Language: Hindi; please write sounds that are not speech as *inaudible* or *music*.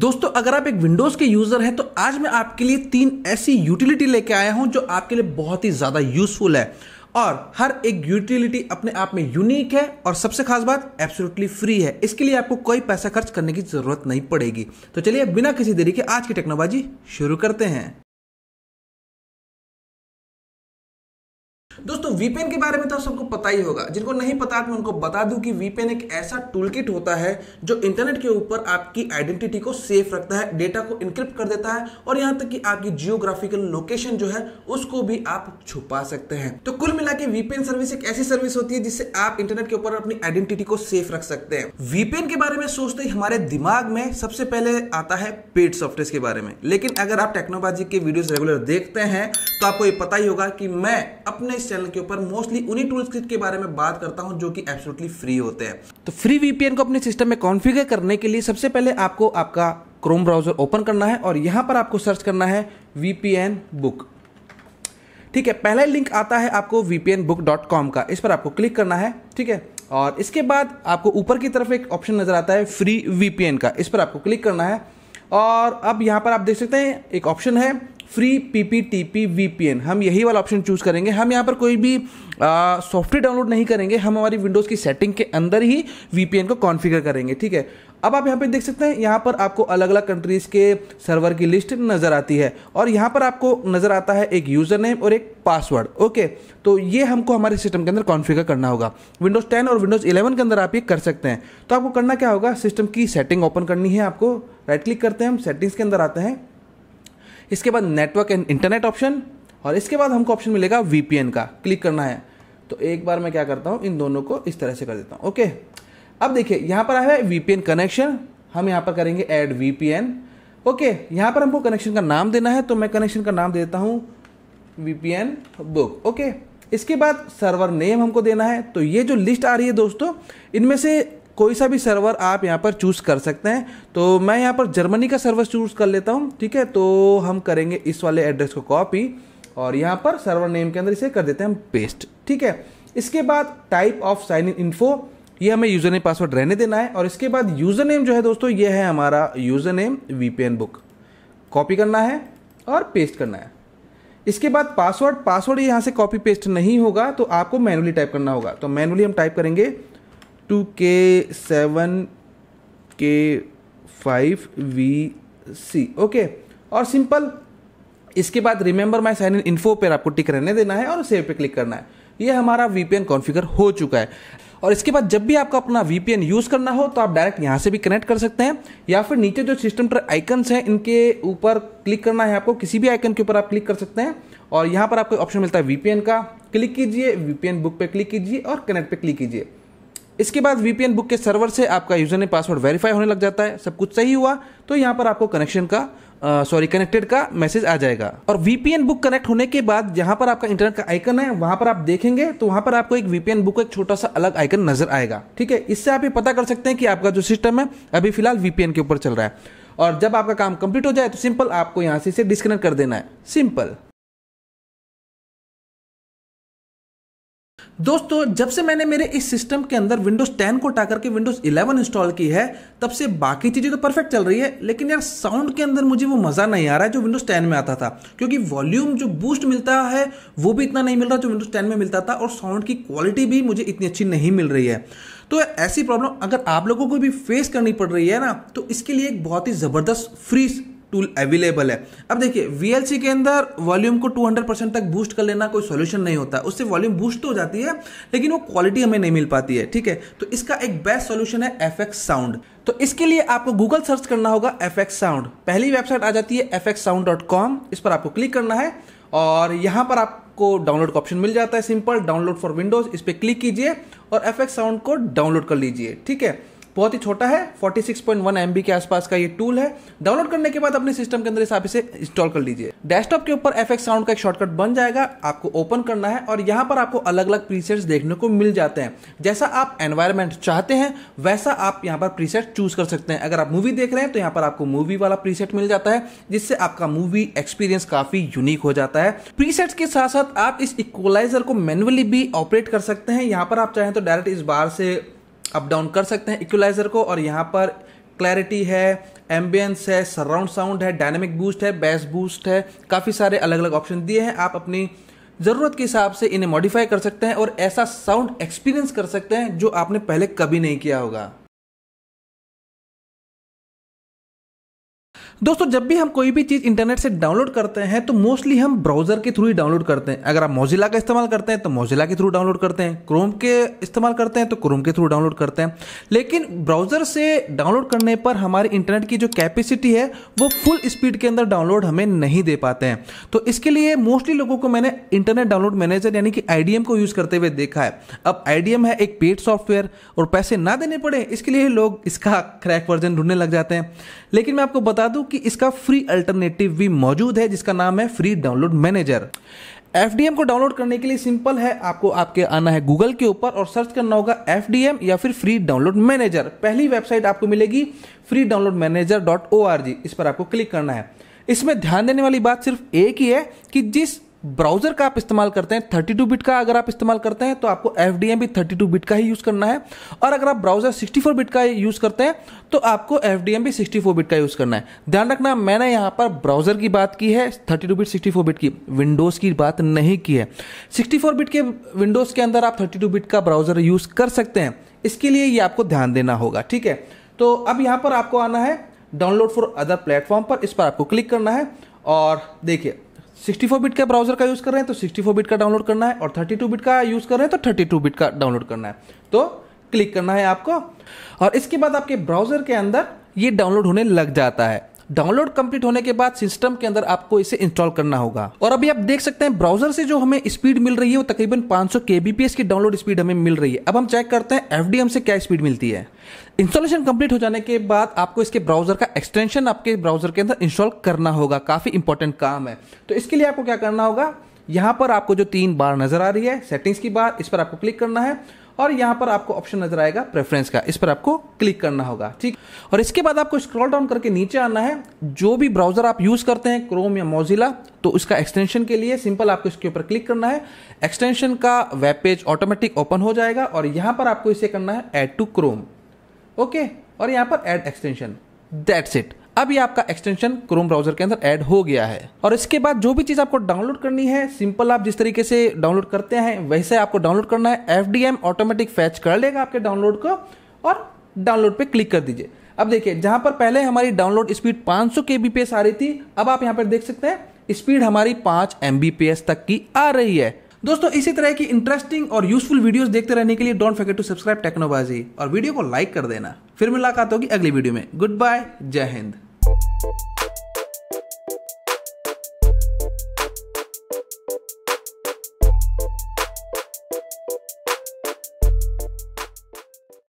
दोस्तों अगर आप एक विंडोज़ के यूज़र हैं तो आज मैं आपके लिए तीन ऐसी यूटिलिटी लेके आया हूं जो आपके लिए बहुत ही ज़्यादा यूज़फुल है और हर एक यूटिलिटी अपने आप में यूनिक है और सबसे खास बात एब्सोल्युटली फ्री है इसके लिए आपको कोई पैसा खर्च करने की ज़रूरत नहीं पड़ेगी तो चलिए बिना किसी देरी के आज की टेक्नोलॉजी शुरू करते हैं दोस्तों वीपेन के बारे में तो आप सबको पता ही होगा जिनको नहीं पता मैं उनको बता दूं कि वीपेन एक ऐसा टूल किट होता है जो इंटरनेट के ऊपर आपकी आइडेंटिटी को सेफ रखता है डेटा को इनक्रिप्ट कर देता है और यहां तक कि आपकी जियोग्राफिकल लोकेशन जो है उसको भी आप छुपा सकते हैं तो कुल मिला के वीपेन सर्विस एक ऐसी सर्विस होती है जिससे आप इंटरनेट के ऊपर अपनी आइडेंटिटी को सेफ रख सकते हैं वीपेन के बारे में सोचते ही हमारे दिमाग में सबसे पहले आता है पेड सॉफ्टवेयर के बारे में लेकिन अगर आप टेक्नोलॉजी के वीडियो रेगुलर देखते हैं तो आपको ये पता ही होगा कि मैं अपने इस चैनल के ऊपर मोस्टली उन्हीं टूल्स के बारे में बात करता हूं जो कि एब्सोल्युटली फ्री होते हैं तो फ्री वीपीएन को अपने सिस्टम में कॉन्फ़िगर करने के लिए सबसे पहले आपको आपका क्रोम ब्राउजर ओपन करना है और यहां पर आपको सर्च करना है वीपीएन बुक ठीक है पहला लिंक आता है आपको वीपीएन बुक डॉट कॉम का इस पर आपको क्लिक करना है ठीक है और इसके बाद आपको ऊपर की तरफ एक ऑप्शन नज़र आता है फ्री वीपीएन का इस पर आपको क्लिक करना है और अब यहाँ पर आप देख सकते हैं एक ऑप्शन है फ्री पीपीटीपी वीपीएन हम यही वाला ऑप्शन चूज करेंगे हम यहाँ पर कोई भी सॉफ्टवेयर डाउनलोड नहीं करेंगे हम हमारी विंडोज़ की सेटिंग के अंदर ही वीपीएन को कॉन्फ़िगर करेंगे ठीक है अब आप यहाँ पे देख सकते हैं यहाँ पर आपको अलग अलग कंट्रीज़ के सर्वर की लिस्ट नज़र आती है और यहाँ पर आपको नज़र आता है एक यूज़र नेम और एक पासवर्ड ओके तो ये हमको हमारे सिस्टम के अंदर कॉन्फ़िगर करना होगा विंडोज़ 10 और विंडोज़ 11 के अंदर आप ये कर सकते हैं तो आपको करना क्या होगा सिस्टम की सेटिंग ओपन करनी है आपको राइट क्लिक करते हैं हम सेटिंग्स के अंदर आते हैं इसके बाद नेटवर्क एंड इंटरनेट ऑप्शन और इसके बाद हमको ऑप्शन मिलेगा वीपीएन का क्लिक करना है तो एक बार मैं क्या करता हूँ इन दोनों को इस तरह से कर देता हूँ ओके अब देखिए यहाँ पर आया है वीपीएन कनेक्शन हम यहाँ पर करेंगे एड वीपीएन ओके यहाँ पर हमको कनेक्शन का नाम देना है तो मैं कनेक्शन का नाम देता हूँ वीपीएन बुक ओके इसके बाद सर्वर नेम हमको देना है तो ये जो लिस्ट आ रही है दोस्तों इनमें से कोई सा भी सर्वर आप यहाँ पर चूज़ कर सकते हैं तो मैं यहाँ पर जर्मनी का सर्वर चूज़ कर लेता हूँ ठीक है तो हम करेंगे इस वाले एड्रेस को कॉपी और यहाँ पर सर्वर नेम के अंदर इसे कर देते हैं हम पेस्ट ठीक है इसके बाद type of sign in info ये हमें यूज़र नेम पासवर्ड रहने देना है और इसके बाद यूज़र नेम जो है दोस्तों ये है हमारा username VPN book copy करना है और पेस्ट करना है इसके बाद पासवर्ड पासवर्ड यहाँ से कॉपी पेस्ट नहीं होगा तो आपको मैनुअली टाइप करना होगा तो मैनुअली हम टाइप करेंगे to K seven K five V C okay और सिंपल इसके बाद remember my sign in info पर आपको टिक रहने देना है और सेव पे क्लिक करना है ये हमारा वीपीएन कॉन्फ़िगर हो चुका है और इसके बाद जब भी आपको अपना वीपीएन यूज़ करना हो तो आप डायरेक्ट यहाँ से भी कनेक्ट कर सकते हैं या फिर नीचे जो सिस्टम ट्रे आइकन्स हैं इनके ऊपर क्लिक करना है आपको किसी भी आइकन के ऊपर आप क्लिक कर सकते हैं और यहाँ पर आपको ऑप्शन मिलता है वीपीएन का क्लिक कीजिए वीपीएन बुक पे क्लिक कीजिए और कनेक्ट पे क्लिक कीजिए इसके बाद वीपीएन बुक के सर्वर से आपका यूज़र ने पासवर्ड वेरीफाई होने लग जाता है सब कुछ सही हुआ तो यहाँ पर आपको कनेक्शन का सॉरी कनेक्टेड का मैसेज आ जाएगा और वीपीएन बुक कनेक्ट होने के बाद जहां पर आपका इंटरनेट का आइकन है वहां पर आप देखेंगे तो वहां पर आपको एक वीपीएन बुक का एक छोटा सा अलग आइकन नजर आएगा ठीक है इससे आप ये पता कर सकते हैं कि आपका जो सिस्टम है अभी फिलहाल वीपीएन के ऊपर चल रहा है और जब आपका काम कंप्लीट हो जाए तो सिंपल आपको यहाँ से इसे डिस्कनेक्ट कर देना है सिंपल दोस्तों जब से मैंने मेरे इस सिस्टम के अंदर विंडोज़ 10 को टाकर के विंडोज़ 11 इंस्टॉल की है तब से बाकी चीज़ें तो परफेक्ट चल रही है लेकिन यार साउंड के अंदर मुझे वो मज़ा नहीं आ रहा है जो विंडोज़ 10 में आता था क्योंकि वॉल्यूम जो बूस्ट मिलता है वो भी इतना नहीं मिल रहा जो विंडोज़ टेन में मिलता था और साउंड की क्वालिटी भी मुझे इतनी अच्छी नहीं मिल रही है तो ऐसी प्रॉब्लम अगर आप लोगों को भी फेस करनी पड़ रही है ना तो इसके लिए एक बहुत ही ज़बरदस्त फ्री टूल अवेलेबल है अब देखिए वीएलसी के अंदर वॉल्यूम को 200 परसेंट तक बूस्ट कर लेना कोई सॉल्यूशन नहीं होता उससे वॉल्यूम बूस्ट तो हो जाती है लेकिन वो क्वालिटी हमें नहीं मिल पाती है ठीक है तो इसका एक बेस्ट सॉल्यूशन है एफ साउंड तो इसके लिए आपको गूगल सर्च करना होगा एफ साउंड पहली वेबसाइट आ जाती है एफ इस पर आपको क्लिक करना है और यहां पर आपको डाउनलोड का ऑप्शन मिल जाता है सिंपल डाउनलोड फॉर विंडोज इस पर क्लिक कीजिए और एफ साउंड को डाउनलोड कर लीजिए ठीक है बहुत ही छोटा है 46.1 एमबी के आसपास का ये टूल है डाउनलोड करने के बाद अपने सिस्टम के अंदर इस आप इसे इंस्टॉल कर लीजिए डेस्कटॉप के ऊपर एफ साउंड का एक शॉर्टकट बन जाएगा आपको ओपन करना है और यहाँ पर आपको अलग अलग प्रीसेट्स देखने को मिल जाते हैं जैसा आप एनवायरमेंट चाहते हैं वैसा आप यहाँ पर प्रीसेट चूज कर सकते हैं अगर आप मूवी देख रहे हैं तो यहाँ पर आपको मूवी वाला प्रीसेट मिल जाता है जिससे आपका मूवी एक्सपीरियंस काफी यूनिक हो जाता है प्रीसेट के साथ साथ आप इस इक्वलाइजर को मैनुअली भी ऑपरेट कर सकते हैं यहाँ पर आप चाहें तो डायरेक्ट इस बार से अप डाउन कर सकते हैं इक्वलाइजर को और यहाँ पर क्लैरिटी है एम्बियंस है सराउंड साउंड है डायनेमिक बूस्ट है बेस बूस्ट है काफ़ी सारे अलग अलग ऑप्शन दिए हैं आप अपनी ज़रूरत के हिसाब से इन्हें मॉडिफाई कर सकते हैं और ऐसा साउंड एक्सपीरियंस कर सकते हैं जो आपने पहले कभी नहीं किया होगा दोस्तों जब भी हम कोई भी चीज़ इंटरनेट से डाउनलोड करते हैं तो मोस्टली हम ब्राउजर के थ्रू ही डाउनलोड करते हैं अगर आप मोजिला का इस्तेमाल करते हैं तो मोजिला के थ्रू डाउनलोड करते हैं क्रोम के इस्तेमाल करते हैं तो क्रोम के थ्रू डाउनलोड करते हैं लेकिन ब्राउजर से डाउनलोड करने पर हमारे इंटरनेट की जो कैपेसिटी है वो फुल स्पीड के अंदर डाउनलोड हमें नहीं दे पाते हैं तो इसके लिए मोस्टली लोगों को मैंने इंटरनेट डाउनलोड मैनेजर यानी कि आई को यूज़ करते हुए देखा है अब आई है एक पेड सॉफ्टवेयर और पैसे ना देने पड़े इसके लिए लोग इसका क्रैक *laughs* वर्जन ढूंढने लग जाते हैं लेकिन मैं आपको बता दूँ कि इसका फ्री अल्टरनेटिव भी मौजूद है जिसका नाम है फ्री डाउनलोड मैनेजर एफ को डाउनलोड करने के लिए सिंपल है आपको आपके आना है गूगल के ऊपर और सर्च करना होगा एफ या फिर फ्री डाउनलोड मैनेजर पहली वेबसाइट आपको मिलेगी free download manager dot O R G इस पर आपको क्लिक करना है इसमें ध्यान देने वाली बात सिर्फ एक ही है कि जिस ब्राउजर का आप इस्तेमाल करते हैं थर्टी बिट का अगर आप इस्तेमाल करते हैं तो आपको एफ भी थर्टी बिट का ही यूज़ करना है और अगर आप ब्राउजर सिक्सटी बिट का यूज़ करते हैं तो आपको एफ भी सिक्सटी बिट का यूज़ करना है ध्यान रखना मैंने यहां पर ब्राउजर की बात की है थर्टी बिट सिक्सटी बिट की विंडोज़ की बात नहीं की है सिक्सटी बिट के विंडोज़ के अंदर आप थर्टी बिट का ब्राउजर यूज़ कर सकते हैं इसके लिए ये आपको ध्यान देना होगा ठीक है तो अब यहां पर आपको आना है डाउनलोड फॉर अदर प्लेटफॉर्म पर इस पर आपको क्लिक करना है और देखिए 64 बिट का ब्राउजर का यूज़ कर रहे हैं तो 64 बिट का डाउनलोड करना है और 32 बिट का यूज़ कर रहे हैं तो 32 बिट का डाउनलोड करना है तो क्लिक करना है आपको और इसके बाद आपके ब्राउजर के अंदर ये डाउनलोड होने लग जाता है डाउनलोड कंप्लीट होने के बाद सिस्टम के अंदर आपको इसे इंस्टॉल करना होगा और अभी आप देख सकते हैं ब्राउजर से जो हमें स्पीड मिल रही है वो तकरीबन 500 केबीपीएस की डाउनलोड स्पीड हमें मिल रही है अब हम चेक करते हैं एफडीएम से क्या स्पीड मिलती है इंस्टॉलेशन कंप्लीट हो जाने के बाद आपको इसके ब्राउजर का एक्सटेंशन आपके ब्राउजर के अंदर इंस्टॉल करना होगा काफी इंपॉर्टेंट काम है तो इसके लिए आपको क्या करना होगा यहाँ पर आपको जो तीन बार नजर आ रही है सेटिंग्स की बार इस पर आपको क्लिक करना है और यहां पर आपको ऑप्शन नजर आएगा प्रेफरेंस का इस पर आपको क्लिक करना होगा ठीक और इसके बाद आपको स्क्रॉल डाउन करके नीचे आना है जो भी ब्राउजर आप यूज करते हैं क्रोम या मोजिला तो उसका एक्सटेंशन के लिए सिंपल आपको इसके ऊपर क्लिक करना है एक्सटेंशन का वेब पेज ऑटोमेटिक ओपन हो जाएगा और यहां पर आपको इसे करना है एड टू क्रोम ओके और यहां पर एड एक्सटेंशन दैट्स इट अब ये आपका एक्सटेंशन क्रोम ब्राउजर के अंदर ऐड हो गया है और इसके बाद जो भी चीज आपको डाउनलोड करनी है सिंपल आप जिस तरीके से डाउनलोड करते हैं वैसे आपको डाउनलोड करना है एफ ऑटोमेटिक फैच कर लेगा आपके डाउनलोड को और डाउनलोड पे क्लिक कर दीजिए अब देखिए जहां पर पहले हमारी डाउनलोड स्पीड 500 सौ आ रही थी अब आप यहाँ पर देख सकते हैं स्पीड हमारी 5 एम तक की आ रही है दोस्तों इसी तरह की इंटरेस्टिंग और यूजफुल वीडियोस देखते रहने के लिए डोंट फॉरगेट टू सब्सक्राइब टेक्नोबाजी और वीडियो को लाइक कर देना फिर मुलाकात होगी अगली वीडियो में गुड बाय जय हिंद